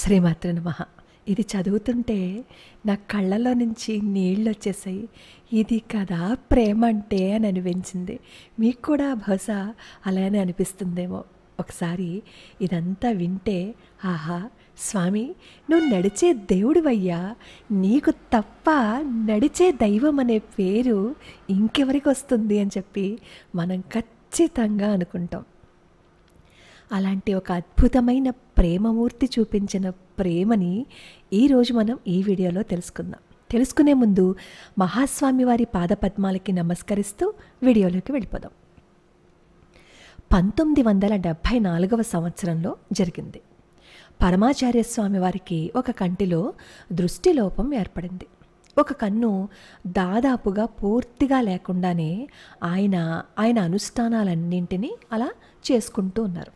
శ్రీమాత్ర నమ ఇది చదువుతుంటే నా కళ్ళలో నుంచి నీళ్ళు వచ్చేసాయి ఇది కదా ప్రేమ అంటే అని అనిపించింది మీకు కూడా బహుశా అలానే అనిపిస్తుందేమో ఒకసారి ఇదంతా వింటే ఆహా స్వామి నువ్వు నడిచే దేవుడివయ్యా నీకు తప్ప నడిచే దైవం అనే పేరు ఇంకెవరికి వస్తుంది అని చెప్పి మనం ఖచ్చితంగా అనుకుంటాం అలాంటి ఒక అద్భుతమైన ప్రేమమూర్తి చూపించిన ప్రేమని ఈరోజు మనం ఈ వీడియోలో తెలుసుకుందాం తెలుసుకునే ముందు మహాస్వామి వారి పాదపద్మాలకి నమస్కరిస్తూ వీడియోలోకి వెళ్ళిపోదాం పంతొమ్మిది వందల డెబ్భై నాలుగవ సంవత్సరంలో జరిగింది పరమాచార్య స్వామి వారికి ఒక కంటిలో దృష్టిలోపం ఏర్పడింది ఒక కన్ను దాదాపుగా పూర్తిగా లేకుండానే ఆయన ఆయన అనుష్ఠానాలన్నింటినీ అలా చేసుకుంటూ ఉన్నారు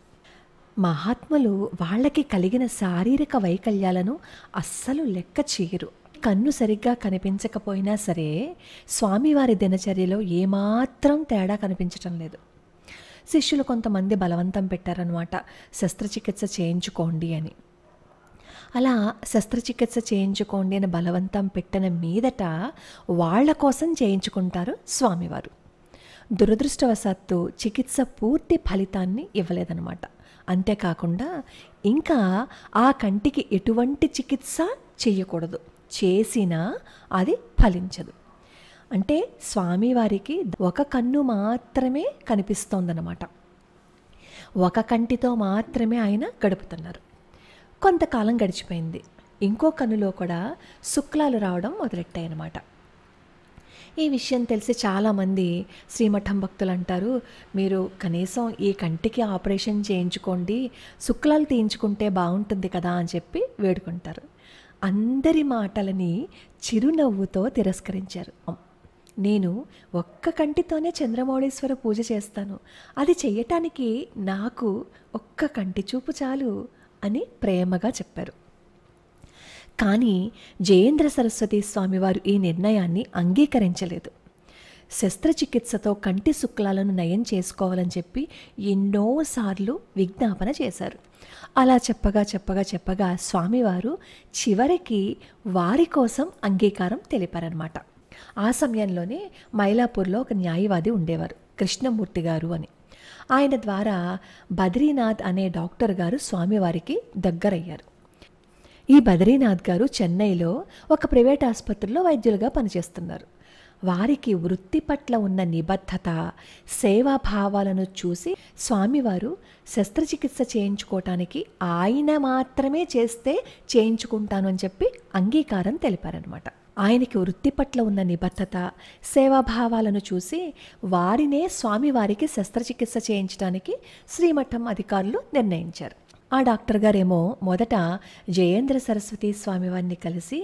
మహాత్ములు వాళ్ళకి కలిగిన శారీరక వైకల్యాలను అస్సలు లెక్క చేయరు కన్ను సరిగ్గా కనిపించకపోయినా సరే స్వామివారి దినచర్యలో ఏమాత్రం తేడా కనిపించటం లేదు శిష్యులు కొంతమంది బలవంతం పెట్టారనమాట శస్త్రచికిత్స చేయించుకోండి అని అలా శస్త్రచికిత్స చేయించుకోండి అని బలవంతం పెట్టిన మీదట వాళ్ళ కోసం చేయించుకుంటారు స్వామివారు దురదృష్టవశాత్తు చికిత్స పూర్తి ఫలితాన్ని ఇవ్వలేదన్నమాట అంతేకాకుండా ఇంకా ఆ కంటికి ఎటువంటి చికిత్స చేయకూడదు చేసినా అది ఫలించదు అంటే స్వామివారికి ఒక కన్ను మాత్రమే కనిపిస్తోందన్నమాట ఒక కంటితో మాత్రమే ఆయన గడుపుతున్నారు కొంతకాలం గడిచిపోయింది ఇంకో కన్నులో కూడా శుక్లాలు రావడం మొదలెట్టాయన్నమాట ఈ విషయం తెలిసి చాలామంది శ్రీమఠం భక్తులు అంటారు మీరు కనీసం ఈ కంటికి ఆపరేషన్ చేయించుకోండి శుక్లాలు తీయించుకుంటే బాగుంటుంది కదా అని చెప్పి వేడుకుంటారు అందరి మాటలని చిరునవ్వుతో తిరస్కరించారు నేను ఒక్క కంటితోనే చంద్రమౌళేశ్వర పూజ చేస్తాను అది చెయ్యటానికి నాకు ఒక్క కంటి చూపు చాలు అని ప్రేమగా చెప్పారు కానీ జయేంద్ర సరస్వతి స్వామివారు ఈ నిర్ణయాన్ని అంగీకరించలేదు శస్త్రచికిత్సతో కంటి శుక్లాలను నయం చేసుకోవాలని చెప్పి ఎన్నోసార్లు విజ్ఞాపన చేశారు అలా చెప్పగా చెప్పగా చెప్పగా స్వామివారు చివరికి వారి కోసం అంగీకారం తెలిపారనమాట ఆ సమయంలోనే మైలాపూర్లో ఒక న్యాయవాది ఉండేవారు కృష్ణమూర్తి గారు అని ఆయన ద్వారా బద్రీనాథ్ అనే డాక్టర్ గారు స్వామివారికి దగ్గరయ్యారు ఈ బద్రీనాథ్ గారు చెన్నైలో ఒక ప్రైవేట్ ఆసుపత్రిలో వైద్యులుగా పనిచేస్తున్నారు వారికి వృత్తి పట్ల ఉన్న నిబద్ధత సేవాభావాలను చూసి స్వామివారు శస్త్రచికిత్స చేయించుకోవటానికి ఆయన మాత్రమే చేస్తే చేయించుకుంటాను అని చెప్పి అంగీకారం తెలిపారనమాట ఆయనకి వృత్తి పట్ల ఉన్న నిబద్ధత సేవాభావాలను చూసి వారినే స్వామివారికి శస్త్రచికిత్స చేయించడానికి శ్రీమఠం అధికారులు నిర్ణయించారు ఆ డాక్టర్ గారేమో మొదట జయేంద్ర సరస్వతి స్వామివారిని కలిసి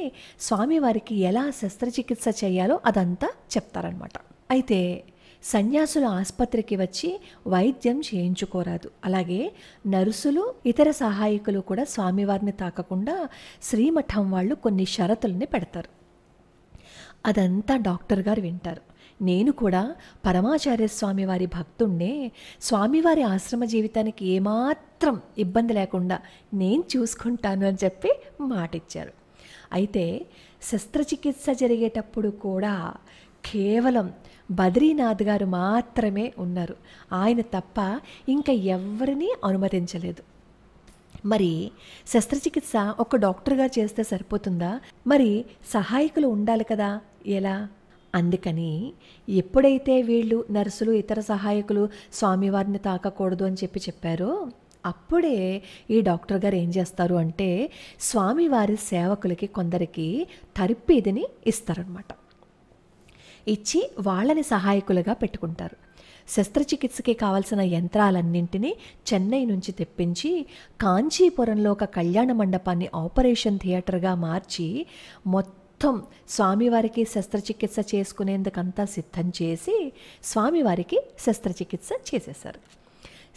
స్వామివారికి ఎలా శస్త్రచికిత్స చేయాలో అదంతా చెప్తారనమాట అయితే సన్యాసులు ఆసుపత్రికి వచ్చి వైద్యం చేయించుకోరాదు అలాగే నర్సులు ఇతర సహాయకులు కూడా స్వామివారిని తాకకుండా శ్రీమఠం వాళ్ళు కొన్ని షరతుల్ని పెడతారు అదంతా డాక్టర్ గారు వింటారు నేను కూడా పరమాచార్య స్వామివారి భక్తుణ్ణే స్వామివారి ఆశ్రమ జీవితానికి ఏమాత్రం ఇబ్బంది లేకుండా నేను చూసుకుంటాను అని చెప్పి మాటిచ్చారు అయితే శస్త్రచికిత్స జరిగేటప్పుడు కూడా కేవలం బద్రీనాథ్ గారు మాత్రమే ఉన్నారు ఆయన తప్ప ఇంకా ఎవరినీ అనుమతించలేదు మరి శస్త్రచికిత్స ఒక డాక్టర్గా చేస్తే సరిపోతుందా మరి సహాయకులు ఉండాలి కదా ఎలా అందుకని ఎప్పుడైతే వీళ్ళు నర్సులు ఇతర సహాయకులు స్వామివారిని తాకకూడదు అని చెప్పి చెప్పారో అప్పుడే ఈ డాక్టర్ గారు ఏం చేస్తారు అంటే స్వామివారి సేవకులకి కొందరికి తరిపీదిని ఇస్తారనమాట ఇచ్చి వాళ్ళని సహాయకులుగా పెట్టుకుంటారు శస్త్రచికిత్సకి కావలసిన యంత్రాలన్నింటినీ చెన్నై నుంచి తెప్పించి కాంచీపురంలో ఒక కళ్యాణ మండపాన్ని ఆపరేషన్ థియేటర్గా మార్చి మొత్తం మొత్తం స్వామివారికి శస్త్రచికిత్స చేసుకునేందుకంతా సిద్ధం చేసి స్వామివారికి శస్త్రచికిత్స చేసేసారు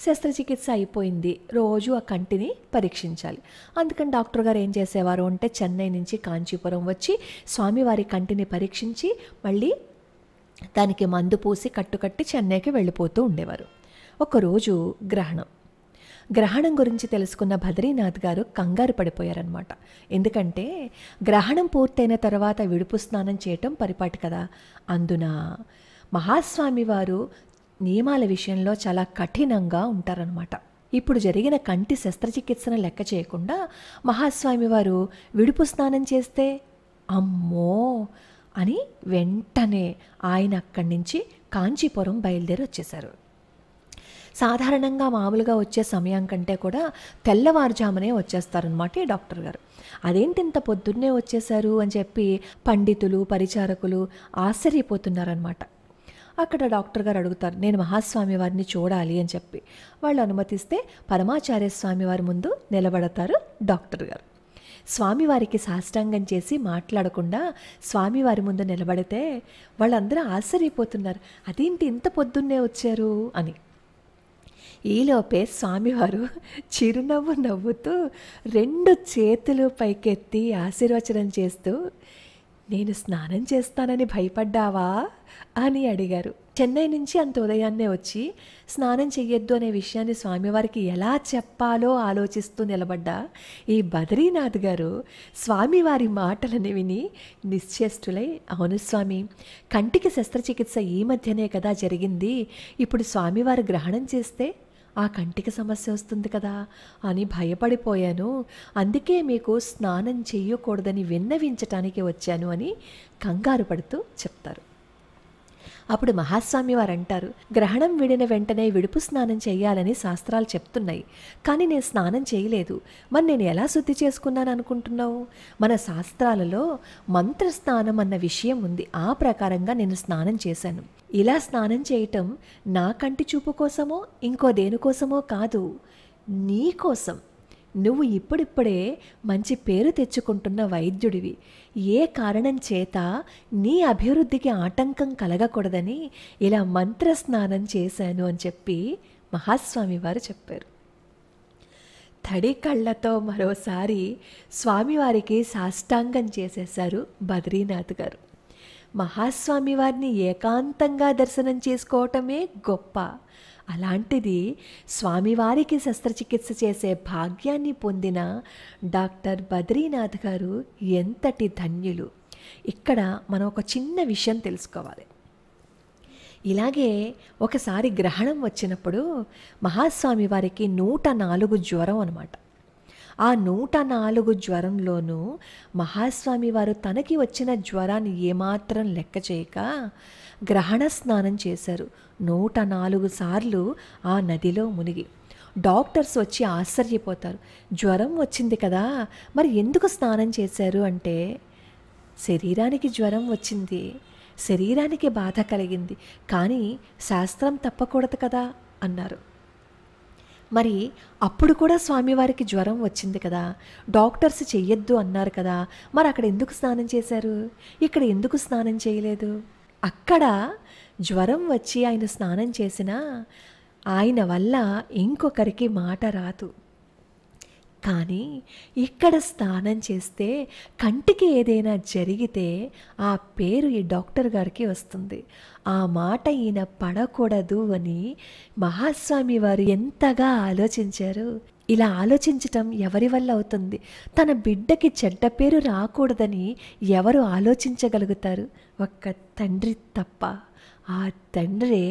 శస్త్రచికిత్స అయిపోయింది రోజు ఆ కంటిని పరీక్షించాలి అందుకని డాక్టర్ గారు ఏం చేసేవారు అంటే చెన్నై నుంచి కాంచీపురం వచ్చి స్వామివారి కంటిని పరీక్షించి మళ్ళీ దానికి మందు పూసి కట్టుకట్టి చెన్నైకి వెళ్ళిపోతూ ఉండేవారు ఒకరోజు గ్రహణం గ్రహణం గురించి తెలుసుకున్న బద్రీనాథ్ గారు కంగారు పడిపోయారనమాట ఎందుకంటే గ్రహణం పూర్తయిన తర్వాత విడుపు స్నానం చేయటం పరిపాటి కదా అందున మహాస్వామి వారు నియమాల విషయంలో చాలా కఠినంగా ఉంటారనమాట ఇప్పుడు జరిగిన కంటి శస్త్రచికిత్సను లెక్క చేయకుండా మహాస్వామి వారు విడుపు స్నానం చేస్తే అమ్మో అని వెంటనే ఆయన అక్కడి నుంచి కాంచీపురం బయలుదేరి వచ్చేశారు సాధారణంగా మామూలుగా వచ్చే సమయం కంటే కూడా తెల్లవారుజామునే వచ్చేస్తారనమాట ఈ డాక్టర్ గారు అదేంటి ఇంత పొద్దున్నే వచ్చేశారు అని చెప్పి పండితులు పరిచారకులు ఆశ్చర్యపోతున్నారనమాట అక్కడ డాక్టర్ గారు అడుగుతారు నేను మహాస్వామి వారిని చూడాలి అని చెప్పి వాళ్ళు అనుమతిస్తే పరమాచార్య స్వామి వారి ముందు నిలబడతారు డాక్టర్ గారు స్వామివారికి సాష్టాంగం చేసి మాట్లాడకుండా స్వామివారి ముందు నిలబడితే వాళ్ళందరూ ఆశ్చర్యపోతున్నారు అదేంటి ఇంత పొద్దున్నే వచ్చారు అని ఈలోపే స్వామివారు చిరునవ్వు నవ్వుతూ రెండు చేతులు పైకెత్తి ఆశీర్వచనం చేస్తూ నేను స్నానం చేస్తానని భయపడ్డావా అని అడిగారు చెన్నై నుంచి అంత ఉదయాన్నే వచ్చి స్నానం చెయ్యొద్దు అనే విషయాన్ని స్వామివారికి ఎలా చెప్పాలో ఆలోచిస్తూ నిలబడ్డ ఈ బద్రీనాథ్ గారు స్వామివారి మాటలని విని నిశ్చేష్టులై అవును స్వామి కంటికి శస్త్రచికిత్స ఈ మధ్యనే కదా జరిగింది ఇప్పుడు స్వామివారు గ్రహణం చేస్తే ఆ కంటికి సమస్య వస్తుంది కదా అని భయపడిపోయాను అందుకే మీకు స్నానం చేయకూడదని విన్నవించటానికి వచ్చాను అని కంగారు పడుతూ చెప్తారు అప్పుడు మహాస్వామి వారు అంటారు గ్రహణం విడిన వెంటనే విడుపు స్నానం చేయాలని శాస్త్రాలు చెప్తున్నాయి కానీ నేను స్నానం చేయలేదు మరి నేను ఎలా శుద్ధి చేసుకున్నాను అనుకుంటున్నావు మన శాస్త్రాలలో మంత్ర స్నానం అన్న విషయం ఉంది ఆ ప్రకారంగా నేను స్నానం చేశాను ఇలా స్నానం చేయటం నా కంటి చూపు కోసమో ఇంకో దేనికోసమో కాదు నీకోసం నువ్వు ఇప్పుడిప్పుడే మంచి పేరు తెచ్చుకుంటున్న వైద్యుడివి ఏ కారణం చేత నీ అభివృద్ధికి ఆటంకం కలగకూడదని ఇలా మంత్ర స్నానం చేశాను అని చెప్పి మహాస్వామి వారు చెప్పారు తడి కళ్ళతో మరోసారి స్వామివారికి సాష్టాంగం చేసేశారు బద్రీనాథ్ గారు మహాస్వామి వారిని ఏకాంతంగా దర్శనం చేసుకోవటమే గొప్ప అలాంటిది స్వామివారికి శస్త్రచికిత్స చేసే భాగ్యాన్ని పొందిన డాక్టర్ బద్రీనాథ్ గారు ఎంతటి ధన్యులు ఇక్కడ మనం ఒక చిన్న విషయం తెలుసుకోవాలి ఇలాగే ఒకసారి గ్రహణం వచ్చినప్పుడు మహాస్వామి వారికి నూట నాలుగు జ్వరం అనమాట ఆ నూట నాలుగు జ్వరంలోనూ మహాస్వామి వారు తనకి వచ్చిన జ్వరాన్ని ఏమాత్రం లెక్క చేయక గ్రహణ స్నానం చేశారు నూట నాలుగు సార్లు ఆ నదిలో మునిగి డాక్టర్స్ వచ్చి ఆశ్చర్యపోతారు జ్వరం వచ్చింది కదా మరి ఎందుకు స్నానం చేశారు అంటే శరీరానికి జ్వరం వచ్చింది శరీరానికి బాధ కలిగింది కానీ శాస్త్రం తప్పకూడదు కదా అన్నారు మరి అప్పుడు కూడా స్వామివారికి జ్వరం వచ్చింది కదా డాక్టర్స్ చెయ్యొద్దు అన్నారు కదా మరి అక్కడ ఎందుకు స్నానం చేశారు ఇక్కడ ఎందుకు స్నానం చేయలేదు అక్కడ జ్వరం వచ్చి ఆయన స్నానం చేసినా ఆయన వల్ల ఇంకొకరికి మాట రాదు కానీ ఇక్కడ స్నానం చేస్తే కంటికి ఏదైనా జరిగితే ఆ పేరు ఈ డాక్టర్ గారికి వస్తుంది ఆ మాట ఈయన పడకూడదు అని మహాస్వామి వారు ఎంతగా ఆలోచించారు ఇలా ఆలోచించటం ఎవరి వల్ల అవుతుంది తన బిడ్డకి చెడ్డ పేరు రాకూడదని ఎవరు ఆలోచించగలుగుతారు ఒక్క తండ్రి తప్ప ఆ తండ్రే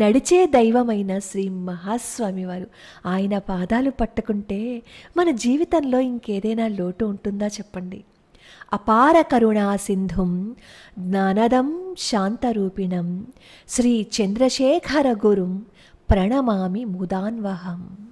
నడిచే దైవమైన శ్రీ మహాస్వామివారు ఆయన పాదాలు పట్టుకుంటే మన జీవితంలో ఇంకేదైనా లోటు ఉంటుందా చెప్పండి అపార కరుణా సింధుం జ్ఞానదం శాంతరూపిణం శ్రీ చంద్రశేఖర గురుం ప్రణమామి ముదాన్వహం